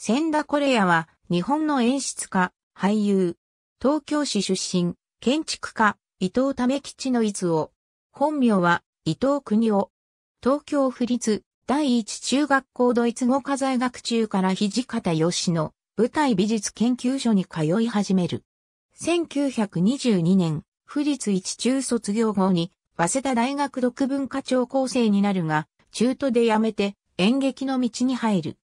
千田コレヤは日本の演出家、俳優、東京市出身、建築家、伊藤為吉の伊豆を、本名は伊藤国夫、東京府立第一中学校ドイツ語科在学中から土方義の舞台美術研究所に通い始める。1922年、府立一中卒業後に、早稲田大学独文化庁構成になるが、中途で辞めて演劇の道に入る。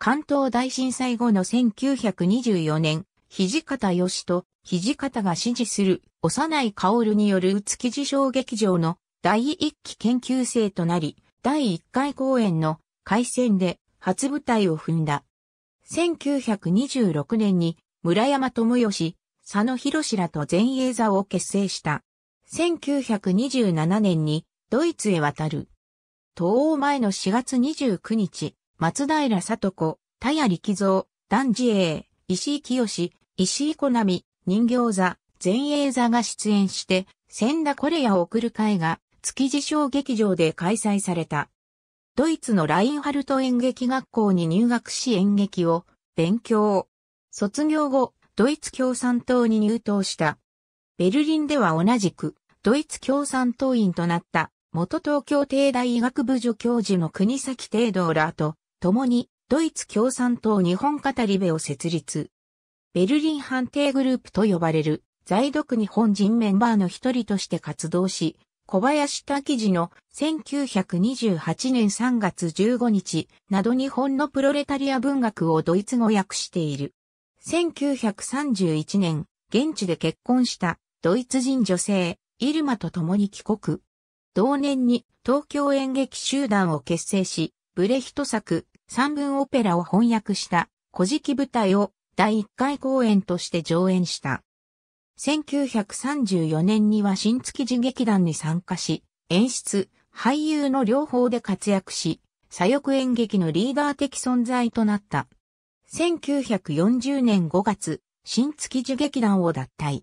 関東大震災後の1924年、土方義と土方が支持する幼い薫による宇地小劇場の第一期研究生となり、第1回公演の開戦で初舞台を踏んだ。1926年に村山智義、佐野博らと前衛座を結成した。1927年にドイツへ渡る。東欧前の4月29日、松平里子、田谷力蔵、男児英、石井清、石井小波、人形座、前衛座が出演して、千田コレアを送る会が、築地小劇場で開催された。ドイツのラインハルト演劇学校に入学し演劇を勉強。卒業後、ドイツ共産党に入党した。ベルリンでは同じく、ドイツ共産党員となった、元東京帝大医学部助教授の国崎帝道らと、共にドイツ共産党日本語り部を設立。ベルリン判定グループと呼ばれる在読日本人メンバーの一人として活動し、小林滝次の1928年3月15日など日本のプロレタリア文学をドイツ語訳している。1931年、現地で結婚したドイツ人女性、イルマと共に帰国。同年に東京演劇集団を結成し、ブレヒト作、三文オペラを翻訳した、古事記舞台を第1回公演として上演した。1934年には新月受劇団に参加し、演出、俳優の両方で活躍し、左翼演劇のリーダー的存在となった。1940年5月、新月受劇団を脱退。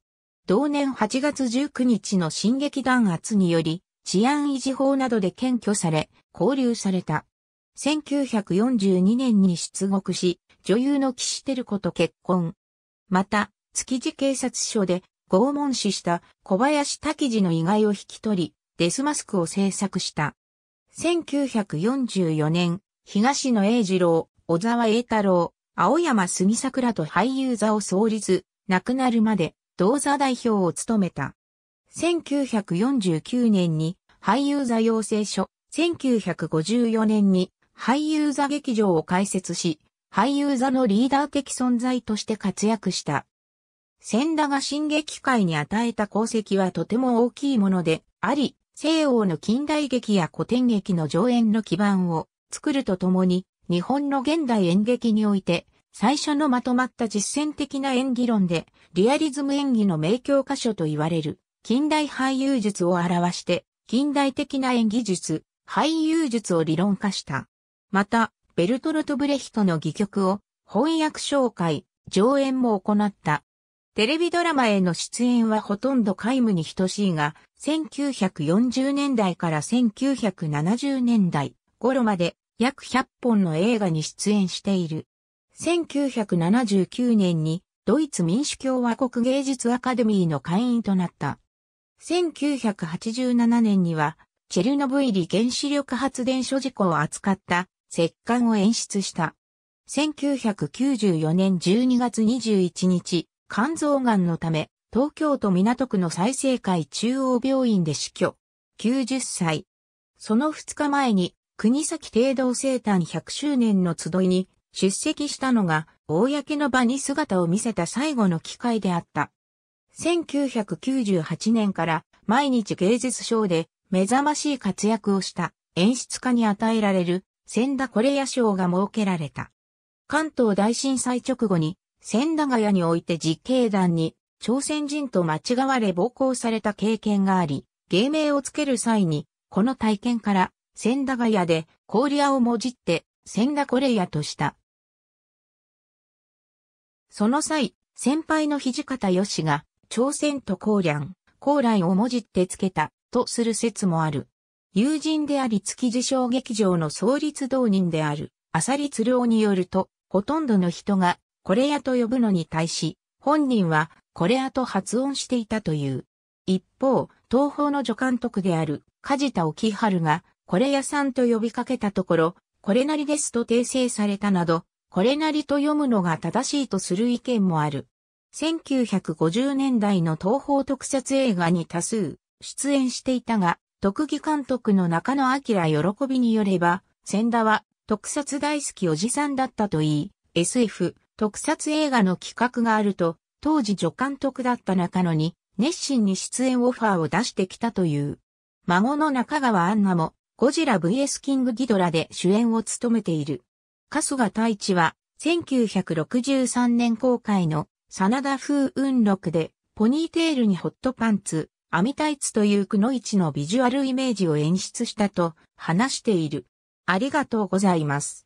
同年8月19日の新劇団圧により、治安維持法などで検挙され、拘留された。1942年に出国し、女優の岸照子と結婚。また、築地警察署で拷問死した小林滝次の遺骸を引き取り、デスマスクを制作した。1944年、東野栄二郎、小沢栄太郎、青山杉桜と俳優座を創立、亡くなるまで、同座代表を務めた。1949年に俳優座養成所、1954年に俳優座劇場を開設し、俳優座のリーダー的存在として活躍した。千田が進撃界に与えた功績はとても大きいものであり、西欧の近代劇や古典劇の上演の基盤を作るとともに、日本の現代演劇において、最初のまとまった実践的な演技論で、リアリズム演技の名教箇所と言われる、近代俳優術を表して、近代的な演技術、俳優術を理論化した。また、ベルトルト・ブレヒトの戯曲を翻訳紹介、上演も行った。テレビドラマへの出演はほとんど皆無に等しいが、1940年代から1970年代頃まで約100本の映画に出演している。1979年にドイツ民主共和国芸術アカデミーの会員となった。1987年にはチェルノブイリ原子力発電所事故を扱った石棺を演出した。1994年12月21日、肝臓がんのため、東京都港区の再生会中央病院で死去。90歳。その2日前に、国崎帝道生誕100周年の集いに出席したのが、公の場に姿を見せた最後の機会であった。1998年から毎日芸術賞で目覚ましい活躍をした演出家に与えられる千田コレヤ賞が設けられた。関東大震災直後に、千田ヶ谷において実刑団に、朝鮮人と間違われ暴行された経験があり、芸名をつける際に、この体験から、千田ヶ谷で、氷屋をもじって、千田コレヤとした。その際、先輩の土方義が、朝鮮と高良、高来をもじってつけた、とする説もある。友人であり築地小劇場の創立同人である、りつるおによると、ほとんどの人が、これやと呼ぶのに対し、本人は、これやと発音していたという。一方、東方の助監督である、梶田沖春が、これやさんと呼びかけたところ、これなりですと訂正されたなど、これなりと読むのが正しいとする意見もある。1950年代の東方特撮映画に多数出演していたが、特技監督の中野明喜びによれば、千田は特撮大好きおじさんだったといい、SF、特撮映画の企画があると、当時助監督だった中野に、熱心に出演オファーを出してきたという。孫の中川杏奈も、ゴジラ VS キングギドラで主演を務めている。春日太一は、1963年公開の、真田風雲録で、ポニーテールにホットパンツ、アミタイツというくのいちのビジュアルイメージを演出したと話している。ありがとうございます。